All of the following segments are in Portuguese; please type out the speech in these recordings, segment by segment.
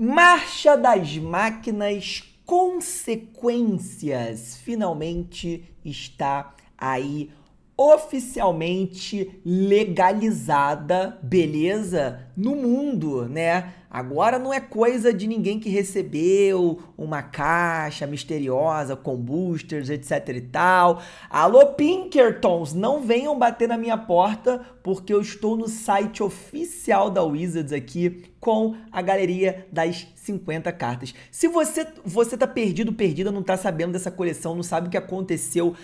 Marcha das Máquinas Consequências finalmente está aí oficialmente legalizada, beleza? No mundo, né? Agora não é coisa de ninguém que recebeu uma caixa misteriosa com boosters, etc e tal. Alô Pinkertons, não venham bater na minha porta porque eu estou no site oficial da Wizards aqui com a galeria das 50 cartas. Se você você tá perdido, perdida, não tá sabendo dessa coleção, não sabe o que aconteceu,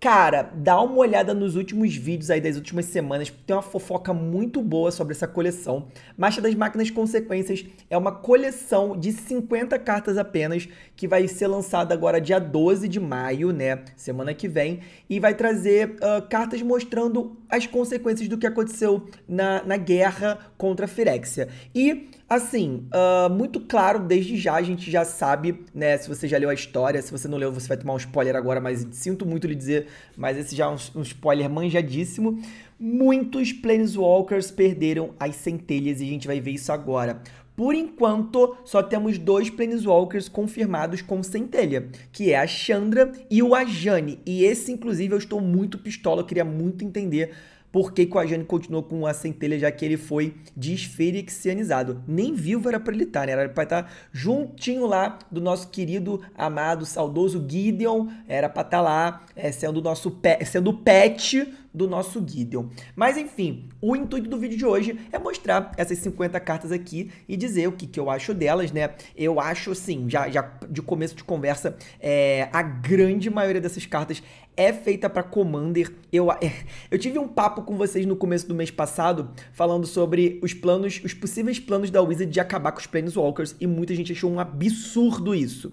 Cara, dá uma olhada nos últimos vídeos aí das últimas semanas, porque tem uma fofoca muito boa sobre essa coleção. Marcha das Máquinas Consequências é uma coleção de 50 cartas apenas, que vai ser lançada agora dia 12 de maio, né? Semana que vem. E vai trazer uh, cartas mostrando as consequências do que aconteceu na, na guerra contra a Firexia. E Assim, uh, muito claro, desde já a gente já sabe, né? Se você já leu a história, se você não leu, você vai tomar um spoiler agora, mas sinto muito lhe dizer, mas esse já é um, um spoiler manjadíssimo. Muitos Planeswalkers perderam as centelhas e a gente vai ver isso agora. Por enquanto, só temos dois Planeswalkers confirmados com centelha, que é a Chandra e o Ajani. E esse, inclusive, eu estou muito pistola, eu queria muito entender por que Ajane continuou com a centelha, já que ele foi desferixianizado. Nem vivo era para ele estar, tá, né? Era para estar tá juntinho lá do nosso querido, amado, saudoso Gideon. Era para estar tá lá é, sendo, nosso pe sendo o pet do nosso Gideon. Mas enfim, o intuito do vídeo de hoje é mostrar essas 50 cartas aqui e dizer o que, que eu acho delas, né? Eu acho, assim, já, já de começo de conversa, é, a grande maioria dessas cartas é feita para Commander. Eu, é, eu tive um papo com vocês no começo do mês passado falando sobre os planos, os possíveis planos da Wizard de acabar com os Planeswalkers e muita gente achou um absurdo isso.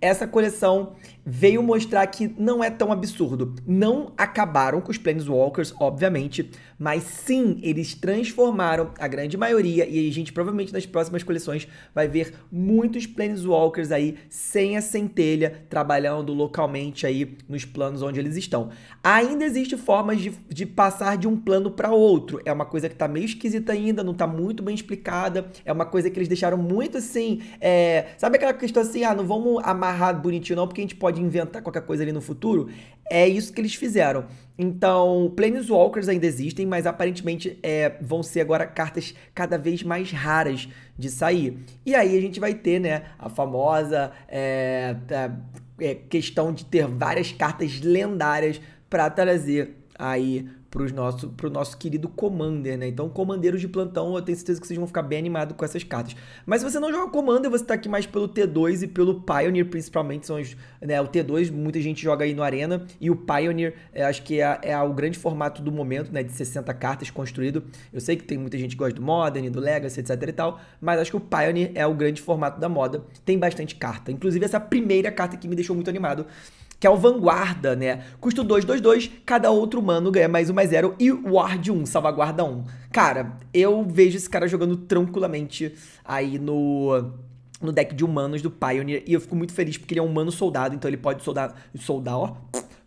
Essa coleção veio mostrar que não é tão absurdo. Não acabaram com os Planeswalkers, obviamente, mas sim, eles transformaram a grande maioria e a gente provavelmente nas próximas coleções vai ver muitos Planeswalkers aí sem a centelha, trabalhando localmente aí nos planos onde eles estão. Ainda existe formas de, de passar de um plano para outro. É uma coisa que tá meio esquisita ainda, não tá muito bem explicada. É uma coisa que eles deixaram muito assim, é... sabe aquela questão assim, ah, não vamos amarrar bonitinho não, porque a gente pode inventar qualquer coisa ali no futuro. É isso que eles fizeram. Então, Planeswalkers ainda existem, mas aparentemente é, vão ser agora cartas cada vez mais raras de sair. E aí a gente vai ter, né, a famosa é, tá, é, questão de ter várias cartas lendárias para trazer aí para o nosso, nosso querido Commander, né? Então, comandeiros de plantão, eu tenho certeza que vocês vão ficar bem animados com essas cartas. Mas se você não joga Commander, você está aqui mais pelo T2 e pelo Pioneer, principalmente. São os, né, o T2, muita gente joga aí no Arena. E o Pioneer, é, acho que é, é, o grande formato do momento, né? De 60 cartas construído. Eu sei que tem muita gente que gosta do Modern, do Legacy, etc e tal. Mas acho que o Pioneer é o grande formato da moda. Tem bastante carta. Inclusive, essa primeira carta que me deixou muito animado que é o Vanguarda, né? Custo 2, 2, 2, cada outro humano ganha mais um, mais zero, e Ward 1, salvaguarda 1. Cara, eu vejo esse cara jogando tranquilamente aí no no deck de humanos do Pioneer. E eu fico muito feliz porque ele é um humano soldado, então ele pode soldar. Soldar, ó.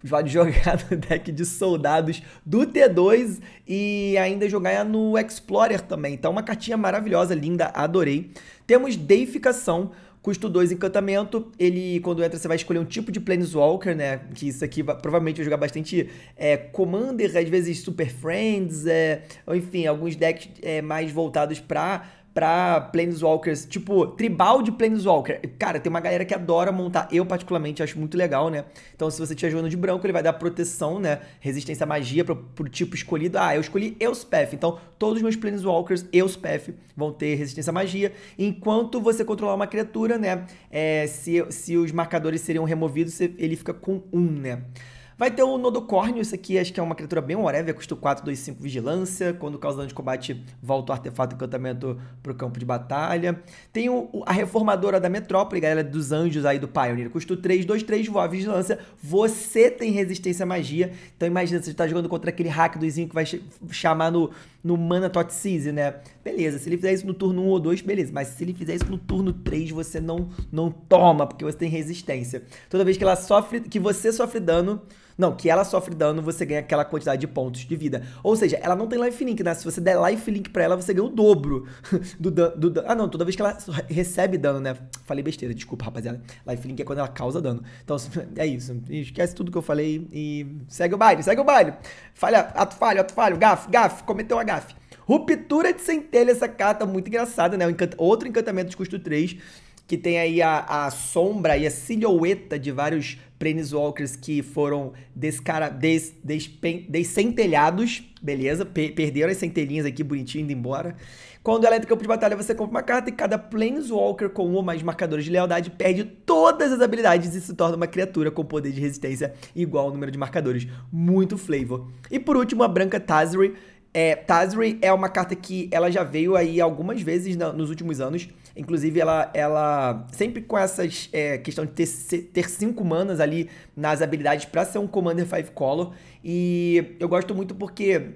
Pode jogar no deck de soldados do T2 e ainda jogar no Explorer também. Então, uma cartinha maravilhosa, linda, adorei. Temos deificação Custo 2, encantamento. Ele, quando entra, você vai escolher um tipo de Planeswalker, né? Que isso aqui provavelmente vai jogar bastante é, Commander, às vezes Super Friends, é, enfim, alguns decks é, mais voltados para pra Planeswalkers, tipo, tribal de Planeswalker. Cara, tem uma galera que adora montar, eu particularmente acho muito legal, né? Então, se você tiver jogando de branco, ele vai dar proteção, né? Resistência à magia pro, pro tipo escolhido. Ah, eu escolhi Euspeth, então todos os meus Planeswalkers Euspeth vão ter resistência à magia. Enquanto você controlar uma criatura, né? É, se, se os marcadores seriam removidos, ele fica com um, né? Vai ter o Nodocórnio, isso aqui acho que é uma criatura bem whatever, custa 4, 2, 5 vigilância. Quando causa dano de combate, volta o artefato encantamento pro campo de batalha. Tem o, a Reformadora da Metrópole, galera dos anjos aí do Pioneer, custa 3, 2, 3, voa vigilância. Você tem resistência à magia, então imagina, você tá jogando contra aquele hack doizinho que vai chamar no, no Mana Tot Seize, né? Beleza, se ele fizer isso no turno 1 ou 2, beleza, mas se ele fizer isso no turno 3, você não, não toma, porque você tem resistência. Toda vez que ela sofre, que você sofre dano, não, que ela sofre dano, você ganha aquela quantidade de pontos de vida. Ou seja, ela não tem life link, né? Se você der life link pra ela, você ganha o dobro do dano. Do dan ah, não, toda vez que ela recebe dano, né? Falei besteira, desculpa, rapaziada. Life link é quando ela causa dano. Então, é isso. Esquece tudo que eu falei e segue o baile, segue o baile. Falha, ato falho, ato falho, gafe, gafe, cometeu a gafe. Ruptura de centelha, essa carta muito engraçada, né? Encant outro encantamento de custo 3 que tem aí a, a, sombra e a silhueta de vários Planeswalkers que foram descara, des, despen, descentelhados, beleza? P perderam as centelhinhas aqui, bonitinho, indo embora. Quando ela entra em campo de batalha, você compra uma carta e cada Planeswalker com um ou mais marcadores de lealdade perde todas as habilidades e se torna uma criatura com poder de resistência igual ao número de marcadores. Muito flavor. E por último, a branca Tazri. É, Tazri é uma carta que ela já veio aí algumas vezes na, nos últimos anos Inclusive, ela, ela sempre com essas é, questão de ter, ter cinco manas ali nas habilidades para ser um Commander Five Color. E eu gosto muito porque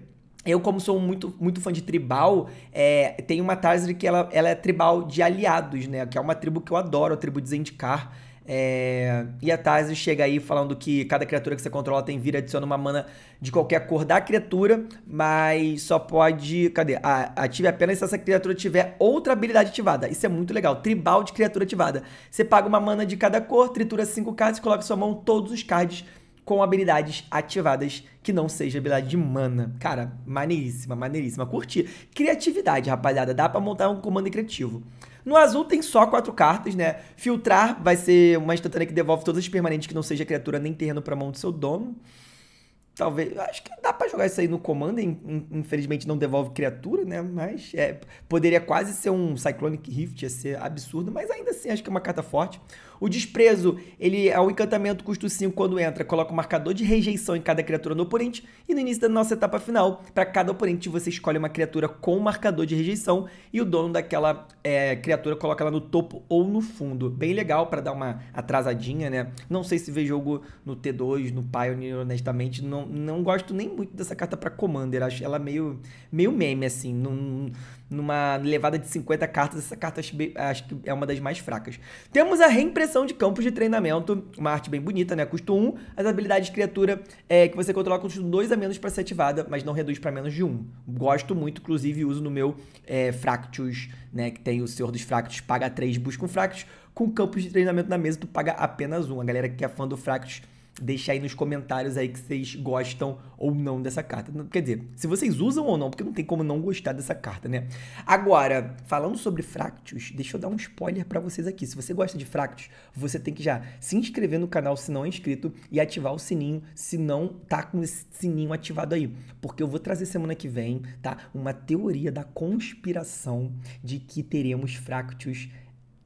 eu, como sou muito, muito fã de tribal, é, tem uma Tarzan que ela, ela é tribal de aliados, né? Que é uma tribo que eu adoro, a tribo de Zendikar. É... E a Tazi chega aí falando que cada criatura que você controla tem vira adiciona uma mana de qualquer cor da criatura, mas só pode. Cadê? A... Ative apenas se essa criatura tiver outra habilidade ativada. Isso é muito legal. Tribal de criatura ativada. Você paga uma mana de cada cor, tritura 5 cards e coloca em sua mão todos os cards com habilidades ativadas que não seja habilidade de mana. Cara, maneiríssima, maneiríssima. Curti. Criatividade, rapaziada. Dá para montar um comando criativo. No azul tem só quatro cartas, né? Filtrar vai ser uma instantânea que devolve todas as permanentes que não seja criatura nem terreno pra mão do seu dono. Talvez. Acho que dá para jogar isso aí no comando. Infelizmente não devolve criatura, né? Mas é, poderia quase ser um Cyclonic Rift, ia ser absurdo. Mas ainda assim, acho que é uma carta forte. O desprezo, ele é um encantamento custo 5 quando entra, coloca um marcador de rejeição em cada criatura no oponente e no início da nossa etapa final, para cada oponente você escolhe uma criatura com marcador de rejeição e o dono daquela é, criatura coloca ela no topo ou no fundo. Bem legal para dar uma atrasadinha, né? Não sei se vê jogo no T2, no Pioneer, honestamente, não, não gosto nem muito dessa carta para Commander, acho ela meio meio meme assim, não numa levada de 50 cartas, essa carta acho, acho que é uma das mais fracas. Temos a reimpressão de campos de treinamento, uma arte bem bonita, né? Custo 1, as habilidades de criatura é, que você controla custo 2 a menos para ser ativada, mas não reduz para menos de 1. Gosto muito, inclusive uso no meu é, Fractus, né? Que tem o Senhor dos Fractus, paga 3, busca um Fractus. Com campos de treinamento na mesa, tu paga apenas 1. A galera que é fã do Fractus deixar aí nos comentários aí que vocês gostam ou não dessa carta. Quer dizer, se vocês usam ou não, porque não tem como não gostar dessa carta, né? Agora, falando sobre Fractus, deixa eu dar um spoiler para vocês aqui. Se você gosta de Fractus, você tem que já se inscrever no canal se não é inscrito e ativar o sininho se não tá com esse sininho ativado aí, porque eu vou trazer semana que vem, tá? Uma teoria da conspiração de que teremos Fractus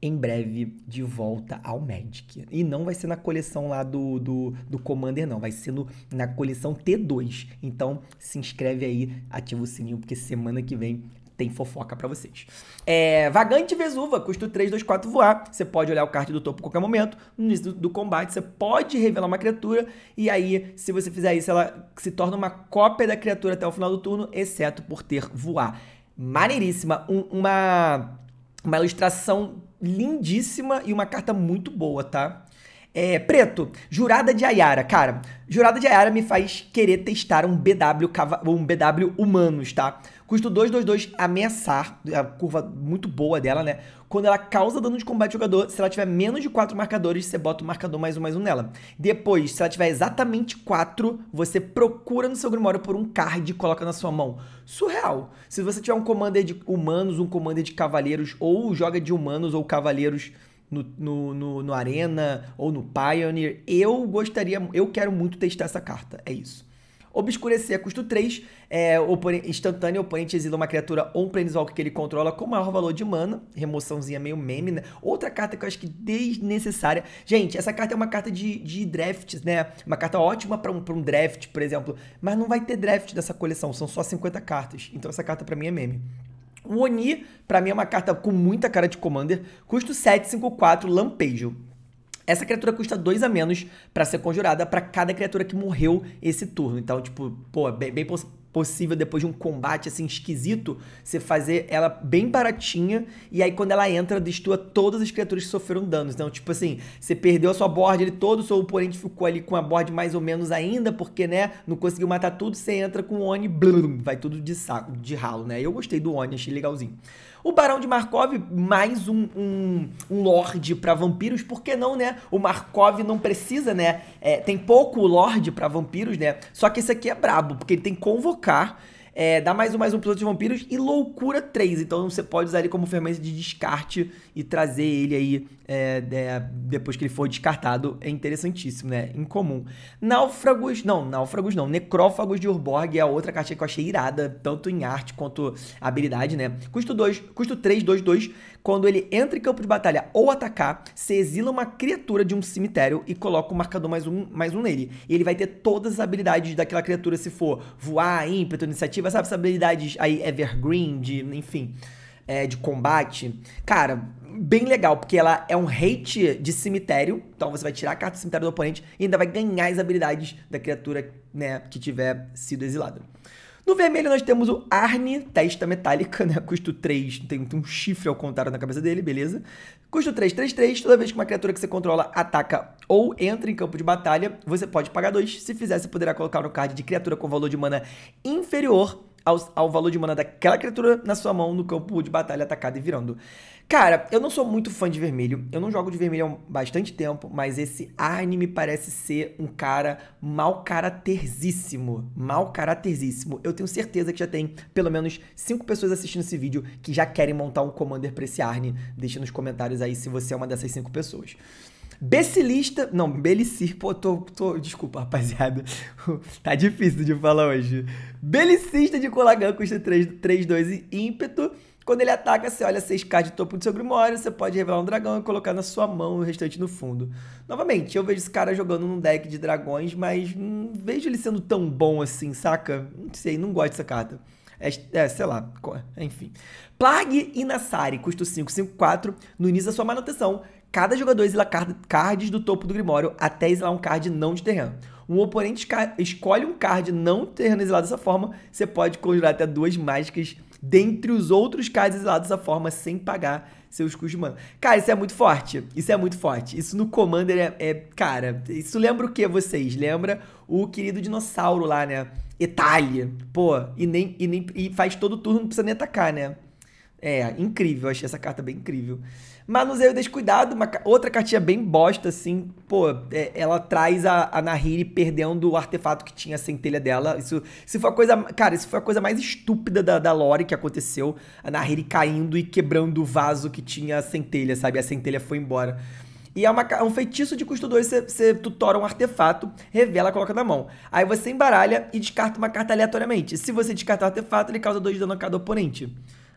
em breve de volta ao Magic. E não vai ser na coleção lá do, do, do Commander, não. Vai ser no, na coleção T2. Então se inscreve aí, ativa o sininho, porque semana que vem tem fofoca para vocês. É, Vagante Vesuva, custo 4 voar. Você pode olhar o card do topo a qualquer momento. No início do, do, combate, você pode revelar uma criatura. E aí, se você fizer isso, ela se torna uma cópia da criatura até o final do turno, exceto por ter voar. Maneiríssima. Um, uma, uma ilustração lindíssima e uma carta muito boa, tá? É, preto, Jurada de Ayara. Cara, Jurada de Ayara me faz querer testar um BW, um BW Humanos, tá? Custo 222, ameaçar, é a curva muito boa dela, né? Quando ela causa dano de combate ao jogador, se ela tiver menos de 4 marcadores, você bota o marcador mais um mais um nela. Depois, se ela tiver exatamente 4, você procura no seu grimório por um card e coloca na sua mão. Surreal! Se você tiver um commander de humanos, um commander de cavaleiros, ou joga de humanos ou cavaleiros... No, no, no, no Arena ou no Pioneer. Eu gostaria, eu quero muito testar essa carta. É isso. Obscurecer custo 3, é, oponente, instantâneo, oponente exila uma criatura ou um planeswalker que ele controla com maior valor de mana, remoçãozinha meio meme, né? Outra carta que eu acho que desnecessária. Gente, essa carta é uma carta de, de drafts, né? Uma carta ótima para um, um draft, por exemplo, mas não vai ter draft dessa coleção, são só 50 cartas. Então essa carta para mim é meme. O Oni, para mim, é uma carta com muita cara de Commander, custo 4, Lampejo. Essa criatura custa 2 a menos para ser conjurada para cada criatura que morreu esse turno. Então, tipo, pô, é bem, bem poss possível depois de um combate assim esquisito, você fazer ela bem baratinha e aí quando ela entra destua todas as criaturas que sofreram danos. Então, tipo assim, você perdeu a sua board ele todo, seu oponente ficou ali com a board mais ou menos ainda, porque né, não conseguiu matar tudo, você entra com o Oni, blum, vai tudo de saco, de ralo, né? Eu gostei do Oni, achei legalzinho. O Barão de Markov, mais um, um, um lorde para vampiros, por que não, né? O Markov não precisa, né? É, tem pouco lorde para vampiros, né? Só que esse aqui é brabo, porque ele tem que convocar é, dá mais um, mais um piloto de vampiros e loucura 3. Então você pode usar ele como ferramenta de descarte e trazer ele aí é, é, depois que ele for descartado. É interessantíssimo, né? Incomum. Náufragos, não, náufragos não. Necrófagos de Urborg é a outra cartinha que eu achei irada, tanto em arte quanto habilidade, né? Custo 2, custo 3, 2, 2. Quando ele entra em campo de batalha ou atacar, se exila uma criatura de um cemitério e coloca o marcador mais um, mais um nele. E ele vai ter todas as habilidades daquela criatura, se for voar, ímpeto, iniciativa, sabe? Essas habilidades aí evergreen, de, enfim, é, de combate. Cara, bem legal, porque ela é um hate de cemitério, então você vai tirar a carta do cemitério do oponente e ainda vai ganhar as habilidades da criatura, né, que tiver sido exilada. No vermelho nós temos o Arne, testa metálica, né? Custo 3, tem, tem um chifre ao contrário na cabeça dele, beleza? Custo 3, 3, 3. Toda vez que uma criatura que você controla ataca ou entra em campo de batalha, você pode pagar 2. Se fizer, você poderá colocar no card de criatura com valor de mana inferior ao, ao valor de mana daquela criatura na sua mão no campo de batalha atacada e virando. Cara, eu não sou muito fã de vermelho. Eu não jogo de vermelho há bastante tempo, mas esse Arne me parece ser um cara mal caracterzíssimo. Mal caracterzíssimo. Eu tenho certeza que já tem pelo menos cinco pessoas assistindo esse vídeo que já querem montar um commander pra esse Arne. Deixa nos comentários aí se você é uma dessas cinco pessoas. Becilista. Não, Belicir. Pô, tô, tô. Desculpa, rapaziada. tá difícil de falar hoje. Belicista de Colagan custa 3, 3, 2 e ímpeto. Quando ele ataca, você olha 6 cartas de topo do seu Grimório, você pode revelar um dragão e colocar na sua mão o restante no fundo. Novamente, eu vejo esse cara jogando num deck de dragões, mas não vejo ele sendo tão bom assim, saca? Não sei, não gosto dessa carta. É, é, sei lá, enfim. Plague Inassari, custo 4, no início da sua manutenção. Cada jogador exila card, cards do topo do Grimório até exilar um card não de terreno. Um oponente escolhe um card não de terreno exilado dessa forma, você pode conjurar até duas mágicas dentre os outros caras exilados dessa forma sem pagar seus custos de mana. Cara, isso é muito forte. Isso é muito forte. Isso no Commander é, é, Cara, isso lembra o que vocês? Lembra o querido dinossauro lá, né? Itália. Pô, e nem, e nem e faz todo turno, não precisa nem atacar, né? É, incrível. achei essa carta bem incrível. Manuseio Descuidado, uma, outra cartinha bem bosta, assim. Pô, é, ela traz a, a Nahiri perdendo o artefato que tinha a centelha dela. Isso, isso foi a coisa. Cara, isso foi a coisa mais estúpida da, da lore que aconteceu. A Nahiri caindo e quebrando o vaso que tinha a centelha, sabe? A centelha foi embora. E é, uma, é um feitiço de custo 2, você, tutora um artefato, revela, coloca na mão. Aí você embaralha e descarta uma carta aleatoriamente. Se você descartar o artefato, ele causa 2 de dano a cada oponente.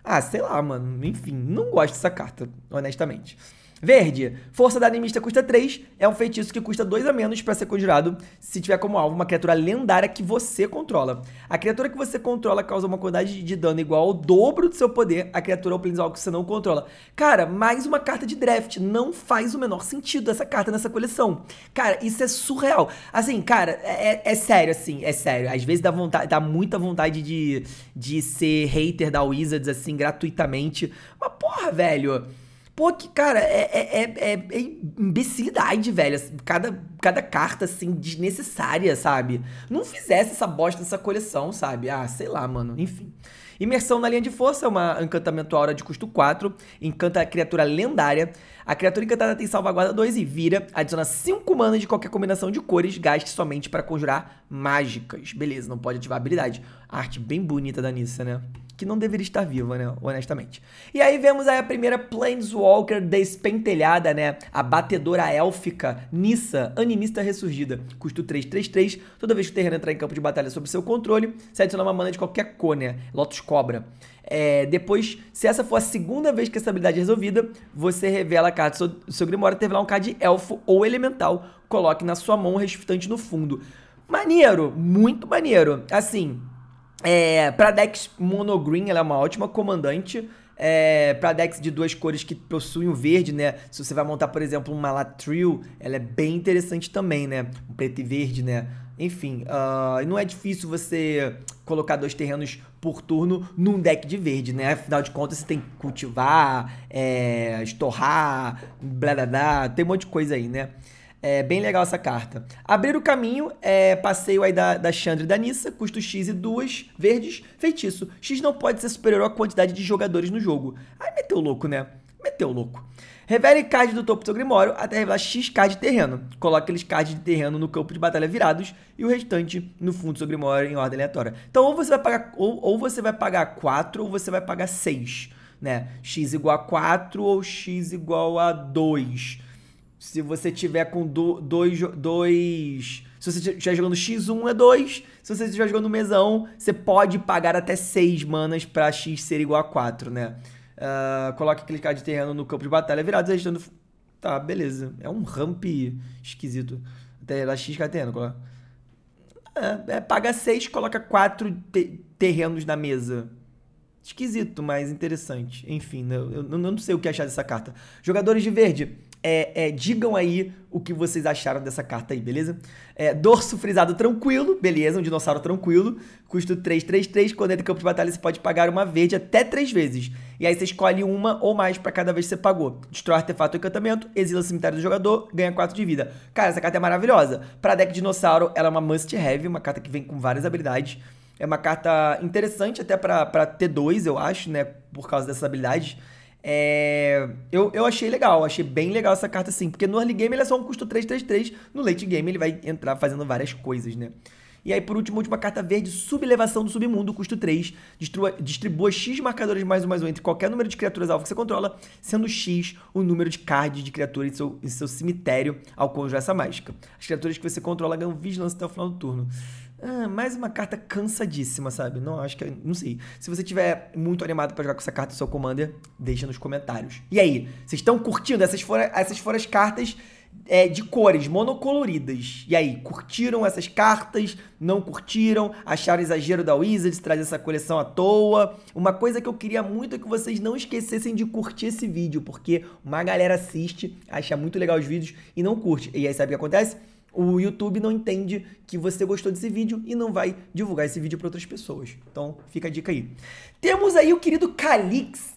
Ah, sei lá, mano. Enfim, não gosto dessa carta, honestamente. Verde. Força da animista custa 3, é um feitiço que custa 2 a menos para ser conjurado se tiver como alvo uma criatura lendária que você controla. A criatura que você controla causa uma quantidade de dano igual ao dobro do seu poder à criatura ou planeswalker que você não controla. Cara, mais uma carta de draft. Não faz o menor sentido essa carta nessa coleção. Cara, isso é surreal. Assim, cara, é, é, é sério, assim, é sério. Às vezes dá vontade, dá muita vontade de, de ser hater da Wizards, assim, gratuitamente. Mas porra, velho... Pô, que, cara, é, é, é, é imbecilidade, velho. Assim, cada, cada carta, assim, desnecessária, sabe? Não fizesse essa bosta dessa coleção, sabe? Ah, sei lá, mano. Enfim. Imersão na linha de força é uma encantamento aura de custo 4, encanta a criatura lendária. A criatura encantada tem salvaguarda 2 e vira, adiciona 5 manas de qualquer combinação de cores, gaste somente para conjurar mágicas. Beleza, não pode ativar habilidade. arte bem bonita da Nissa, né? que não deveria estar viva, né? Honestamente. E aí vemos aí a primeira Planeswalker despentelhada, né? A batedora élfica Nissa, animista ressurgida. Custo 333. Toda vez que o terreno entrar em campo de batalha sob seu controle, você adiciona uma mana de qualquer cor, né? Lotus Cobra. É, depois, se essa for a segunda vez que essa habilidade é resolvida, você revela a carta do seu, seu Grimório, lá um card elfo ou elemental. Coloque na sua mão o restante no fundo. Maneiro, muito maneiro. Assim, é, para decks monogreen, ela é uma ótima comandante. É, para decks de duas cores que possuem o verde, né? Se você vai montar, por exemplo, uma Latril, ela é bem interessante também, né? preto e verde, né? Enfim, uh, não é difícil você colocar dois terrenos por turno num deck de verde, né? Afinal de contas, você tem que cultivar, é, estorrar, blá blá blá, tem um monte de coisa aí, né? É bem legal essa carta. Abrir o caminho é passeio aí da, da Chandra e da Nissa, custo X e duas verdes, feitiço. X não pode ser superior à quantidade de jogadores no jogo. Ai, meteu louco, né? Meteu louco. Revele card do topo do seu grimório até revelar X card de terreno. Coloque aqueles cards de terreno no campo de batalha virados e o restante no fundo do seu grimório em ordem aleatória. Então ou você vai pagar ou, ou você vai pagar 4 ou você vai pagar 6, né? X igual a 4 ou X igual a 2 se você tiver com do, dois, dois. Se você estiver jogando X1 é 2. Se você estiver jogando mesão, você pode pagar até 6 manas para X ser igual a 4, né? Uh, coloque clicar de terreno no campo de batalha é virado, estando Tá, beleza. É um ramp esquisito. Até da X KTN, coloca. É, é, paga 6, coloca 4 terrenos na mesa. Esquisito, mas interessante. Enfim, né, eu, eu, eu não sei o que achar dessa carta. Jogadores de verde é, é, digam aí o que vocês acharam dessa carta aí, beleza? É, dorso frisado tranquilo, beleza, um dinossauro tranquilo, custo 3, quando entra em campo de batalha você pode pagar uma verde até três vezes. E aí você escolhe uma ou mais para cada vez que você pagou. Destrói artefato ou encantamento, exila o cemitério do jogador, ganha 4 de vida. Cara, essa carta é maravilhosa. Para deck dinossauro, ela é uma must have, uma carta que vem com várias habilidades. É uma carta interessante até para T2, eu acho, né, por causa dessa habilidade é, eu, eu achei legal, achei bem legal essa carta sim, porque no early game ele é só um custo 3-3-3, no late game ele vai entrar fazendo várias coisas, né? E aí, por último, última carta verde, sublevação do submundo, custo 3. destrua distribua X marcadores mais um mais um entre qualquer número de criaturas alvo que você controla, sendo X o número de cards de criaturas em seu, em seu cemitério ao conjurar essa mágica. As criaturas que você controla ganham vigilância até o final do turno ah, mais uma carta cansadíssima, sabe? Não, acho que. É, não sei. Se você tiver muito animado para jogar com essa carta do seu Commander, deixa nos comentários. E aí, vocês estão curtindo? Essas foram, essas foram as cartas é, de cores monocoloridas. E aí, curtiram essas cartas? Não curtiram? Acharam exagero da Wizards trazer essa coleção à toa? Uma coisa que eu queria muito é que vocês não esquecessem de curtir esse vídeo, porque uma galera assiste, acha muito legal os vídeos e não curte. E aí, sabe o que acontece? o YouTube não entende que você gostou desse vídeo e não vai divulgar esse vídeo para outras pessoas. Então, fica a dica aí. Temos aí o querido Calix,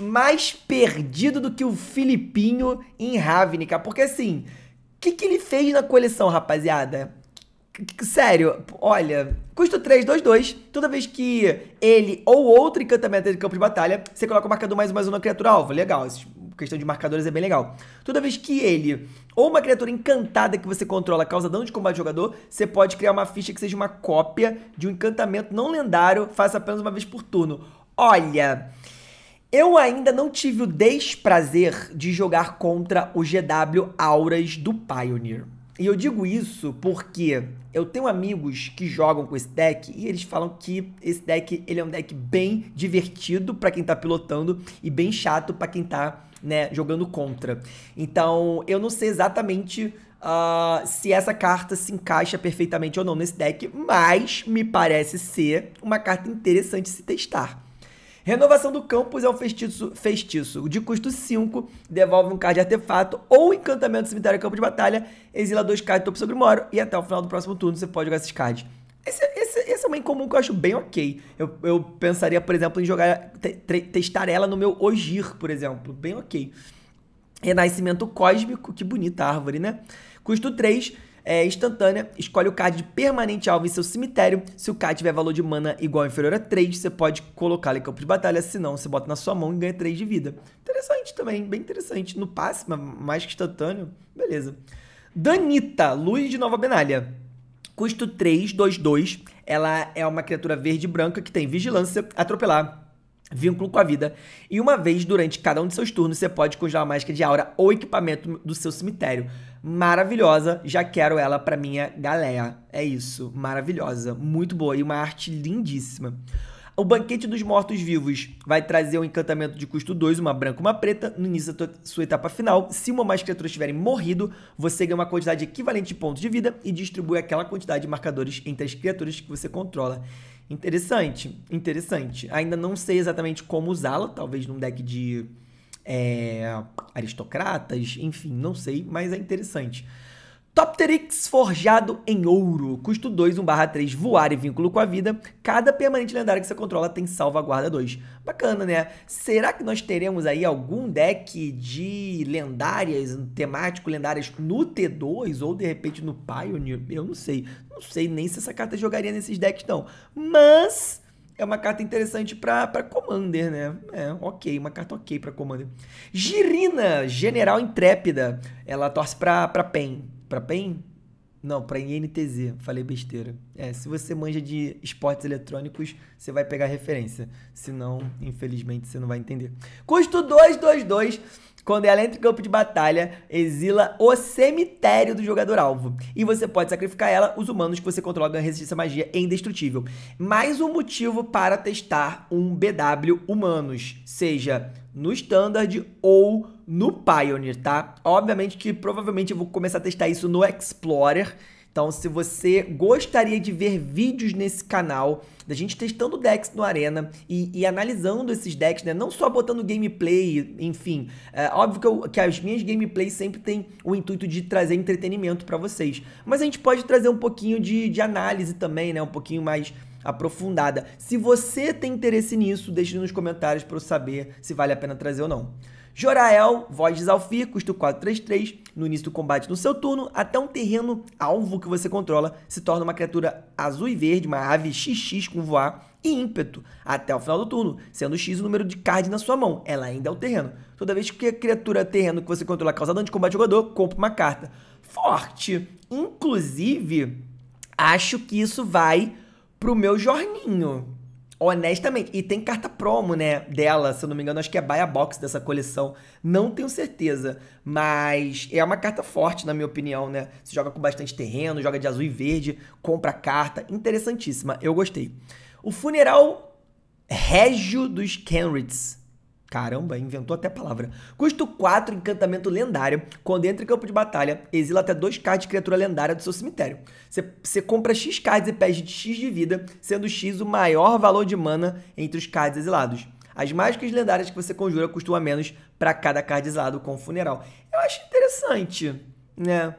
mais perdido do que o Filipinho em Ravnica, porque assim, o que, que ele fez na coleção, rapaziada? Sério, olha, custo 2. Toda vez que ele ou outro encantamento de campo de batalha, você coloca o marcador mais mais uma criatura alvo. Legal, esses questão de marcadores é bem legal. Toda vez que ele ou uma criatura encantada que você controla causa dano de combate ao jogador, você pode criar uma ficha que seja uma cópia de um encantamento não lendário, faça apenas uma vez por turno. Olha, eu ainda não tive o desprazer de jogar contra o GW Auras do Pioneer. E eu digo isso porque eu tenho amigos que jogam com esse deck e eles falam que esse deck ele é um deck bem divertido para quem tá pilotando e bem chato para quem tá né, jogando contra. Então, eu não sei exatamente uh, se essa carta se encaixa perfeitamente ou não nesse deck, mas me parece ser uma carta interessante se testar. Renovação do Campus é um feitiço, feitiço de custo 5, devolve um card de artefato ou encantamento do cemitério campo de batalha, exila dois cards do topo sobre Moro e até o final do próximo turno você pode jogar esses cards. Esse, é essa comum que eu acho bem ok. Eu, eu pensaria, por exemplo, em jogar. Te, testar ela no meu Ogir, por exemplo. Bem ok. Renascimento Cósmico, que bonita árvore, né? Custo 3 é instantânea, escolhe o card de permanente alvo em seu cemitério. Se o card tiver valor de mana igual ou inferior a 3, você pode colocá-lo em campo de batalha. Se não, você bota na sua mão e ganha 3 de vida. Interessante também, bem interessante. No passe, mas mais que instantâneo, beleza. Danita, Luz de Nova Benalha. Custo 3, 2, 2. Ela é uma criatura verde e branca que tem vigilância, atropelar, vínculo com a vida. E uma vez durante cada um de seus turnos, você pode congelar a máscara de aura ou equipamento do seu cemitério. Maravilhosa, já quero ela pra minha galera. É isso, maravilhosa, muito boa e uma arte lindíssima. O Banquete dos Mortos-Vivos vai trazer um encantamento de custo 2, uma branca e uma preta, no início da sua etapa final. Se uma ou mais criaturas tiverem morrido, você ganha uma quantidade equivalente de pontos de vida e distribui aquela quantidade de marcadores entre as criaturas que você controla. Interessante, interessante. Ainda não sei exatamente como usá-la, talvez num deck de é, aristocratas, enfim, não sei, mas é interessante. Topterix forjado em ouro, custo 2, 1 barra 3, voar e vínculo com a vida. Cada permanente lendário que você controla tem salvaguarda 2. Bacana, né? Será que nós teremos aí algum deck de lendárias, temático lendárias no T2 ou de repente no Pioneer? Eu não sei. Não sei nem se essa carta jogaria nesses decks não. Mas é uma carta interessante para Commander, né? É, ok, uma carta ok para Commander. Girina, General Intrépida, ela torce para PEN. Para PEN? Não, para INTZ. Falei besteira. É, se você manja de esportes eletrônicos, você vai pegar referência. Senão, infelizmente, você não vai entender. Custo 222 quando ela entra em campo de batalha, exila o cemitério do jogador alvo. E você pode sacrificar ela, os humanos que você controla ganham resistência à magia e é indestrutível. Mais um motivo para testar um BW humanos, seja no Standard ou no Pioneer, tá? Obviamente que provavelmente eu vou começar a testar isso no Explorer, então, se você gostaria de ver vídeos nesse canal, da gente testando decks no Arena e, e analisando esses decks, né? Não só botando gameplay, enfim. É, óbvio que, eu, que as minhas gameplays sempre têm o intuito de trazer entretenimento para vocês. Mas a gente pode trazer um pouquinho de, de análise também, né? Um pouquinho mais aprofundada. Se você tem interesse nisso, deixe nos comentários para eu saber se vale a pena trazer ou não. Jorael, voz de Zalfir, custo 4-3-3, no início do combate no seu turno, até um terreno alvo que você controla se torna uma criatura azul e verde, uma ave XX com voar e ímpeto até o final do turno, sendo X o número de card na sua mão, ela ainda é o terreno. Toda vez que a criatura terreno que você controla causa dano de combate ao jogador, compra uma carta. Forte! Inclusive, acho que isso vai pro meu Jorninho honestamente, e tem carta promo, né, dela, se eu não me engano, acho que é buy a box dessa coleção. Não tenho certeza, mas é uma carta forte, na minha opinião, né? Se joga com bastante terreno, joga de azul e verde, compra carta, interessantíssima, eu gostei. O funeral régio dos Kenrits. Caramba, inventou até palavra. Custo 4, encantamento lendário. Quando entra em campo de batalha, exila até 2 cards de criatura lendária do seu cemitério. Você compra X cards e perde X de vida, sendo X o maior valor de mana entre os cards exilados. As mágicas lendárias que você conjura custam a menos para cada card exilado com funeral. Eu acho interessante, né?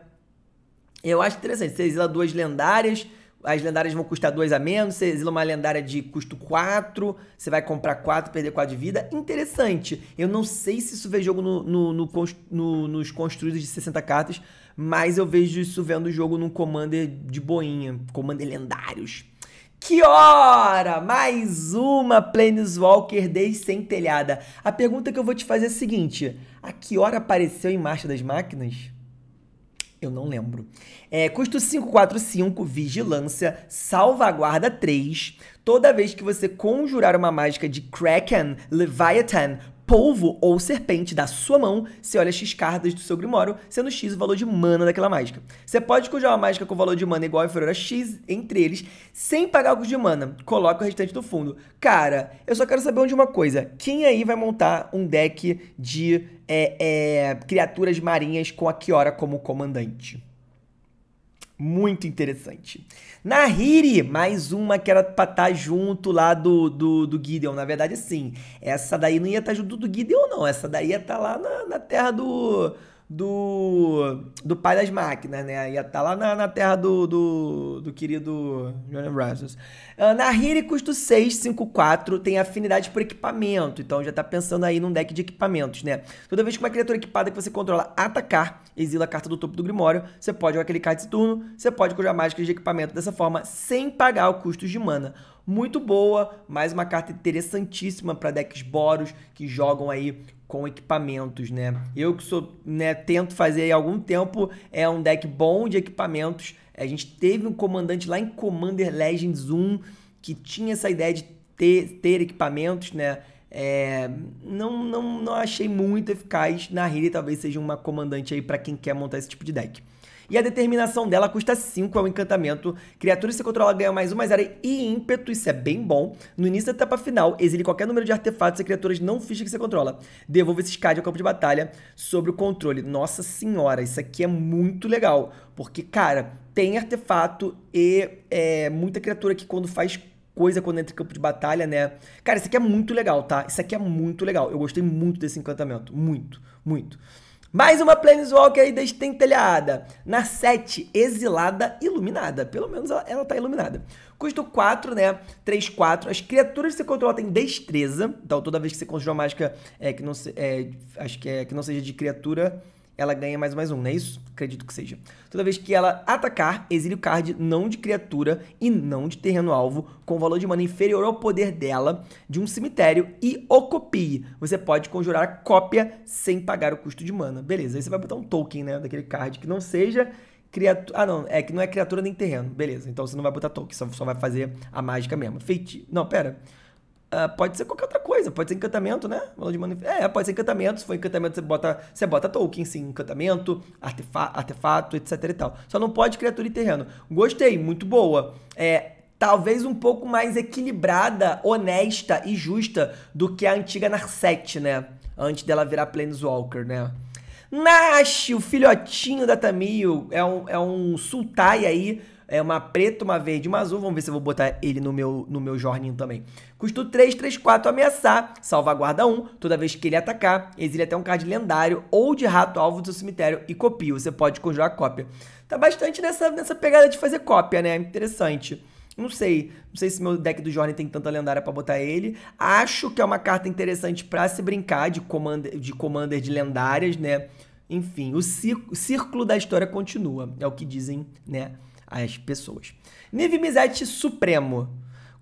Eu acho interessante. Você exila duas lendárias, as lendárias vão custar 2 a menos, você exila uma lendária de custo 4, você vai comprar 4 perder 4 de vida. Interessante. Eu não sei se isso vê jogo no, no, no, no, nos construídos de 60 cartas, mas eu vejo isso vendo o jogo num Commander de boinha, Commander lendários. Que hora! Mais uma Planeswalker Days sem telhada. A pergunta que eu vou te fazer é a seguinte, a que hora apareceu em Marcha das Máquinas? Eu não lembro. É, custo 545, vigilância, salvaguarda 3. Toda vez que você conjurar uma mágica de Kraken, Leviathan, polvo ou serpente da sua mão, você olha X cartas do seu Grimório, sendo X o valor de mana daquela mágica. Você pode conjurar uma mágica com valor de mana igual ou inferior a X entre eles, sem pagar custo de mana. Coloca o restante no fundo. Cara, eu só quero saber onde uma coisa. Quem aí vai montar um deck de é, é, criaturas marinhas com a Kiora como comandante? Muito interessante. Nahiri, mais uma que era pra estar tá junto lá do, do, do Gideon. Na verdade, sim essa daí não ia estar tá junto do Gideon, não. Essa daí ia estar tá lá na, na terra do do, do pai das máquinas, né? Ia estar tá lá na, na, terra do, do, do querido Johnny Brazos. Ah, na Hiri custo 654, tem afinidade por equipamento, então já está pensando aí num deck de equipamentos, né? Toda vez que uma criatura equipada que você controla atacar, exila a carta do topo do Grimório, você pode jogar aquele card esse turno, você pode conjurar mágicas de equipamento dessa forma sem pagar o custo de mana muito boa, mais uma carta interessantíssima para decks boros que jogam aí com equipamentos, né? Eu que sou, né, tento fazer há algum tempo é um deck bom de equipamentos. A gente teve um comandante lá em Commander Legends 1 que tinha essa ideia de ter, ter equipamentos, né? É, não, não, não achei muito eficaz. Na Riri talvez seja uma comandante aí para quem quer montar esse tipo de deck. E a determinação dela custa 5, é o encantamento. Criatura que se controla ganha mais um mais área e ímpeto, isso é bem bom. No início da etapa final, exile qualquer número de artefatos e criaturas não fichas que você controla. Devolva esses cards ao campo de batalha sobre o controle. Nossa senhora, isso aqui é muito legal. Porque, cara, tem artefato e é, muita criatura que quando faz coisa quando entra em campo de batalha, né? Cara, isso aqui é muito legal, tá? Isso aqui é muito legal. Eu gostei muito desse encantamento. Muito, muito. Mais uma Planeswalker aí destentelhada. Na 7, exilada iluminada. Pelo menos ela, ela tá iluminada. Custo 4, né? 3, 4. As criaturas que você controla têm destreza. Então, toda vez que você constrói uma mágica é, que, não se, é, acho que, é, que não seja de criatura ela ganha mais mais um, não é isso? Acredito que seja. Toda vez que ela atacar, exile o card não de criatura e não de terreno-alvo, com valor de mana inferior ao poder dela, de um cemitério e o copie. Você pode conjurar a cópia sem pagar o custo de mana. Beleza, aí você vai botar um token, né, daquele card que não seja criatura... Ah, não, é que não é criatura nem terreno. Beleza, então você não vai botar token, só, só vai fazer a mágica mesmo. Feiti... Não, pera... Ah, pode ser qualquer outra coisa, pode ser encantamento, né? de manif... É, pode ser encantamento. Se for encantamento, você bota, você bota token, sim, encantamento, artefa... artefato, etc e tal. Só não pode criatura e terreno. Gostei, muito boa. É, talvez um pouco mais equilibrada, honesta e justa do que a antiga Narset, né? Antes dela virar Planeswalker, né? Nash, o filhotinho da Tamil, é um, é um sultai aí é uma preta, uma verde, uma azul. Vamos ver se eu vou botar ele no meu, no meu jorninho também. Custo 3, 3, 4, ameaçar, salvaguarda 1. Toda vez que ele atacar, exile até um card lendário ou de rato alvo do seu cemitério e copia. Você pode conjurar cópia. Tá bastante nessa, nessa pegada de fazer cópia, né? Interessante. Não sei. Não sei se meu deck do Jordan tem tanta lendária para botar ele. Acho que é uma carta interessante para se brincar de commander, de commander de lendárias, né? Enfim, o círculo da história continua, é o que dizem, né? as pessoas. Nivimizete Supremo.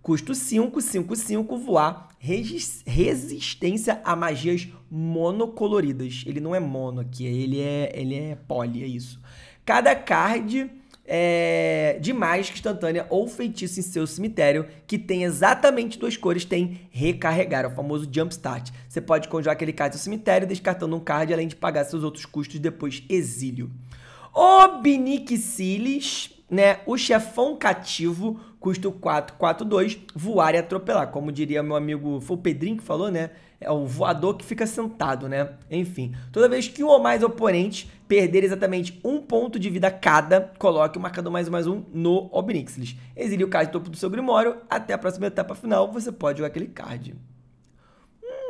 Custo 5, 5, 5, voar, resistência a magias monocoloridas. Ele não é mono aqui, ele é, ele é poli, é isso. Cada card é, de mágica instantânea ou feitiço em seu cemitério que tem exatamente duas cores tem recarregar, é o famoso jumpstart. Você pode conjurar aquele card do cemitério descartando um card além de pagar seus outros custos depois exílio. Obnixilis né? O chefão cativo, custo 442, voar e atropelar. Como diria meu amigo, foi o Pedrinho que falou, né? É o voador que fica sentado, né? Enfim, toda vez que um ou mais oponentes perder exatamente um ponto de vida cada, coloque o marcador mais um mais um no Obnixilis. Exilie o card do topo do seu Grimório. Até a próxima etapa final, você pode jogar aquele card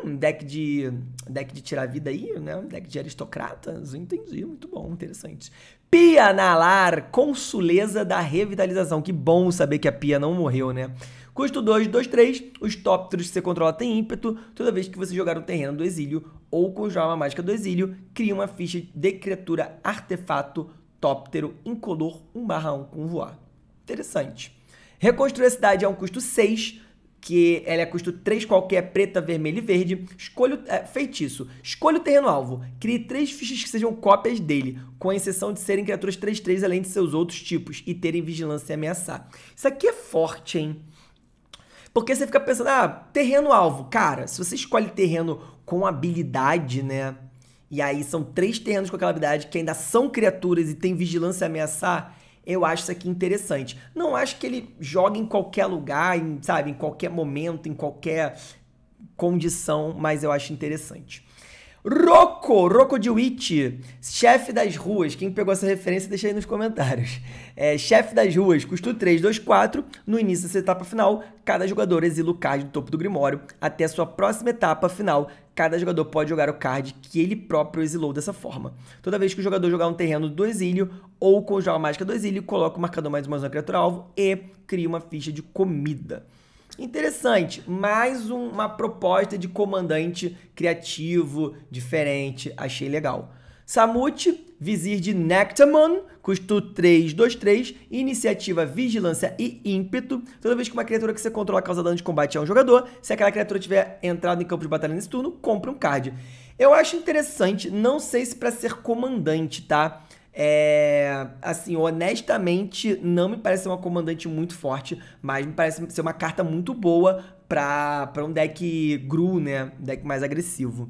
um deck de deck de tirar-vida aí, né? Um deck de aristocratas. Entendi, muito bom, interessante. Pia Nalar, consuleza da revitalização. Que bom saber que a Pia não morreu, né? Custo 2, 2, 3. Os tópteros que você controla têm ímpeto. Toda vez que você jogar um terreno do exílio ou conjurar uma mágica do exílio, cria uma ficha de criatura artefato tóptero incolor 1/1 com voar. Interessante. Reconstruir a cidade é um custo 6 que ela é custo 3 qualquer, preta, vermelha e verde. Escolha o, é, feitiço. Escolha o terreno-alvo. Crie três fichas que sejam cópias dele, com exceção de serem criaturas 3-3 além de seus outros tipos e terem vigilância e ameaçar. Isso aqui é forte, hein? Porque você fica pensando, ah, terreno-alvo. Cara, se você escolhe terreno com habilidade, né? E aí são três terrenos com aquela habilidade que ainda são criaturas e tem vigilância e ameaçar, eu acho isso aqui interessante. Não acho que ele joga em qualquer lugar, em, sabe, em qualquer momento, em qualquer condição, mas eu acho interessante. Rocco, Rocco de Witt, chefe das ruas. Quem pegou essa referência, deixa aí nos comentários. É, chefe das ruas, custo 3, 2, 4. No início dessa etapa final, cada jogador exila o card do topo do Grimório. Até a sua próxima etapa final, cada jogador pode jogar o card que ele próprio exilou dessa forma. Toda vez que o jogador jogar um terreno do exílio ou conjurar a mágica do exílio, coloca o marcador mais uma criatura-alvo e cria uma ficha de comida. Interessante, mais um, uma proposta de comandante criativo, diferente, achei legal. Samut, vizir de Nectamon, custo 323, iniciativa, vigilância e ímpeto. Toda vez que uma criatura que você controla causa dano de combate a um jogador, se aquela criatura tiver entrado em campo de batalha nesse turno, compra um card. Eu acho interessante, não sei se para ser comandante, tá? É, assim, honestamente, não me parece ser uma comandante muito forte, mas me parece ser uma carta muito boa para um deck Gru, né? Deck mais agressivo.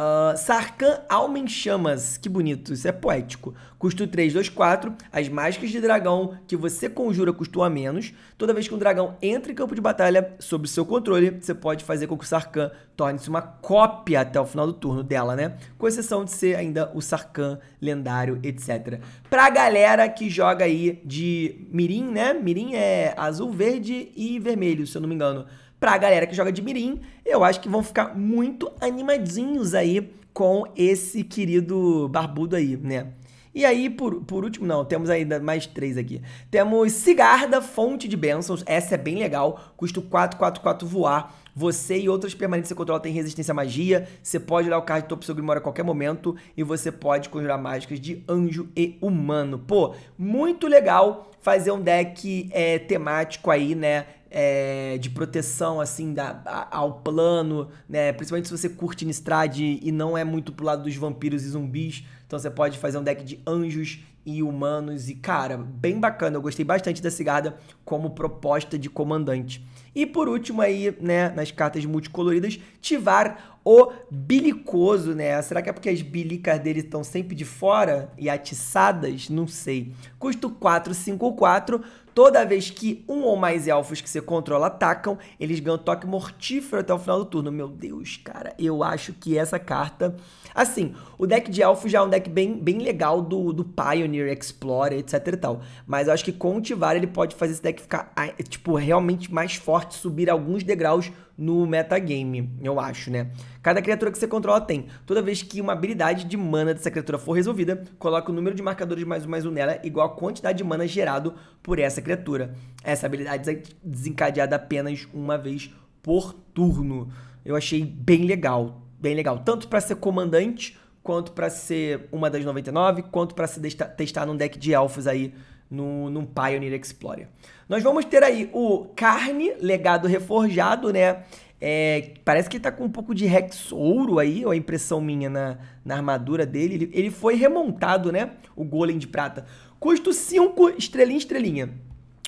Uh, Sarkhan Alma em Chamas, que bonito, isso é poético. Custo 3, 2, 4. As mágicas de dragão que você conjura custam a menos. Toda vez que um dragão entra em campo de batalha sob seu controle, você pode fazer com que o Sarkhan torne-se uma cópia até o final do turno dela, né? Com exceção de ser ainda o Sarkhan lendário, etc. Pra galera que joga aí de Mirim, né? Mirim é azul, verde e vermelho, se eu não me engano. Para a galera que joga de mirim, eu acho que vão ficar muito animadinhos aí com esse querido barbudo aí, né? E aí, por, por último, não, temos ainda mais três aqui. Temos Cigarda, Fonte de Bênçãos, essa é bem legal, custa 444 voar. Você e outras permanentes que você controla têm resistência à magia, você pode olhar o card top seu grimório a qualquer momento e você pode conjurar mágicas de anjo e humano. Pô, muito legal fazer um deck é, temático aí, né? é, de proteção assim da, a, ao plano, né? Principalmente se você curte Nistrad e não é muito pro lado dos vampiros e zumbis, então você pode fazer um deck de anjos e humanos e cara, bem bacana. Eu gostei bastante da cigada como proposta de comandante. E por último aí, né, nas cartas multicoloridas, Tivar o Bilicoso, né? Será que é porque as bilicas dele estão sempre de fora e atiçadas? Não sei. Custo 4, 5 ou 4, Toda vez que um ou mais elfos que você controla atacam, eles ganham toque mortífero até o final do turno. Meu Deus, cara, eu acho que essa carta. Assim, o deck de elfos já é um deck bem, bem legal do, do Pioneer, Explorer, etc e tal. Mas eu acho que com o Tivar ele pode fazer esse deck ficar, tipo, realmente mais forte, subir alguns degraus no metagame, eu acho, né? Cada criatura que você controla tem. Toda vez que uma habilidade de mana dessa criatura for resolvida, coloca o número de marcadores mais um mais um nela igual à quantidade de mana gerado por essa criatura. Essa habilidade é desencadeada apenas uma vez por turno. Eu achei bem legal, bem legal. Tanto para ser comandante, quanto para ser uma das 99, quanto para se testar num deck de elfos aí no, num Pioneer Explorer. Nós vamos ter aí o Carne, legado reforjado, né? É, parece que ele tá com um pouco de Rex Ouro aí, ou a impressão minha na, na armadura dele. Ele, ele foi remontado, né? O Golem de Prata. Custo 5, estrelinha, estrelinha.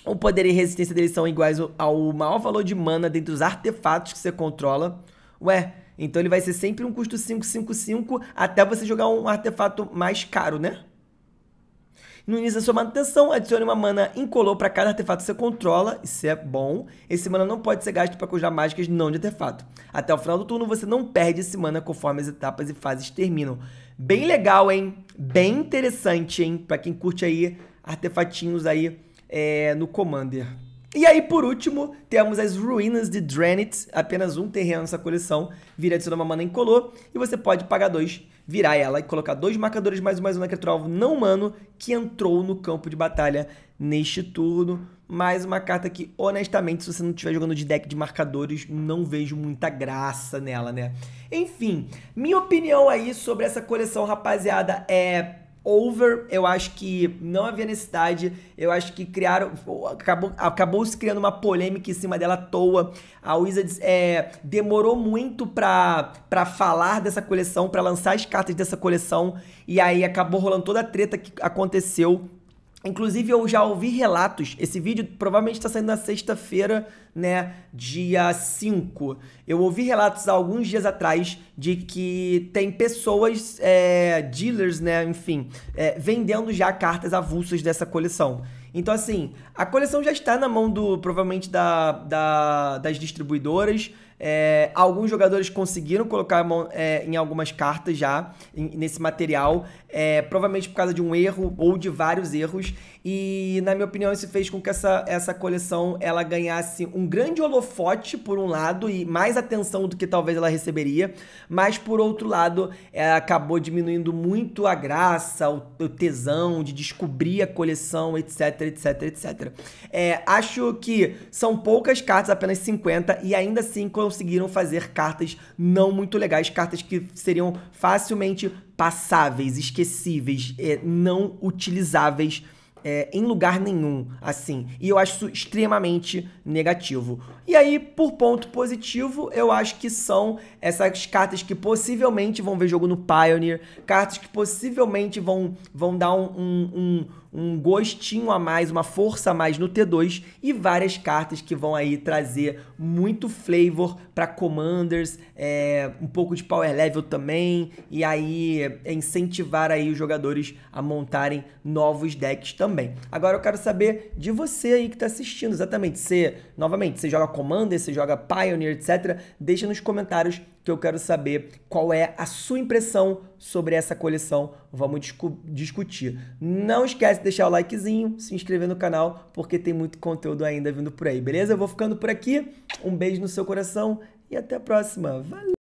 O poder e resistência dele são iguais ao maior valor de mana dentre os artefatos que você controla. Ué, então ele vai ser sempre um custo 5, 5, 5, até você jogar um artefato mais caro, né? No início da sua manutenção, adicione uma mana incolor para cada artefato que você controla, isso é bom. Esse mana não pode ser gasto para conjurar mágicas não de artefato. Até o final do turno, você não perde esse mana conforme as etapas e fases terminam. Bem legal, hein? Bem interessante, hein? Para quem curte aí artefatinhos aí é, no Commander. E aí, por último, temos as Ruínas de Dranit, apenas um terreno nessa coleção, vira adicionar uma mana incolor, e você pode pagar dois, virar ela e colocar dois marcadores mais um mais um na criatura alvo não humano que entrou no campo de batalha neste turno. Mais uma carta que, honestamente, se você não estiver jogando de deck de marcadores, não vejo muita graça nela, né? Enfim, minha opinião aí sobre essa coleção, rapaziada, é over, eu acho que não havia necessidade, eu acho que criaram, acabou, acabou se criando uma polêmica em cima dela à toa. A Wizards é, demorou muito para pra falar dessa coleção, pra lançar as cartas dessa coleção, e aí acabou rolando toda a treta que aconteceu Inclusive, eu já ouvi relatos. Esse vídeo provavelmente está saindo na sexta-feira, né? Dia 5. Eu ouvi relatos há alguns dias atrás de que tem pessoas, é, dealers, né? Enfim, é, vendendo já cartas avulsas dessa coleção. Então, assim, a coleção já está na mão do, provavelmente, da, da das distribuidoras. É, alguns jogadores conseguiram colocar mão, é, em algumas cartas já, em, nesse material, é, provavelmente por causa de um erro ou de vários erros. E, na minha opinião, isso fez com que essa, essa coleção ela ganhasse um grande holofote, por um lado, e mais atenção do que talvez ela receberia, mas, por outro lado, é, acabou diminuindo muito a graça, o, o, tesão de descobrir a coleção, etc, etc, etc. acho que são poucas cartas, apenas 50, e ainda assim, quando conseguiram fazer cartas não muito legais, cartas que seriam facilmente passáveis, esquecíveis, é, não utilizáveis. É, em lugar nenhum, assim. E eu acho isso extremamente negativo. E aí, por ponto positivo, eu acho que são essas cartas que possivelmente vão ver jogo no Pioneer, cartas que possivelmente vão, vão dar um, um, um um gostinho a mais, uma força a mais no T2 e várias cartas que vão aí trazer muito flavor para commanders, é, um pouco de power level também e aí é incentivar aí os jogadores a montarem novos decks também. Agora eu quero saber de você aí que está assistindo, exatamente, você, novamente, você joga Commander, você joga Pioneer, etc. Deixa nos comentários então eu quero saber qual é a sua impressão sobre essa coleção. Vamos discu discutir. Não esquece de deixar o likezinho, se inscrever no canal, porque tem muito conteúdo ainda vindo por aí, beleza? Eu vou ficando por aqui. Um beijo no seu coração e até a próxima. Valeu!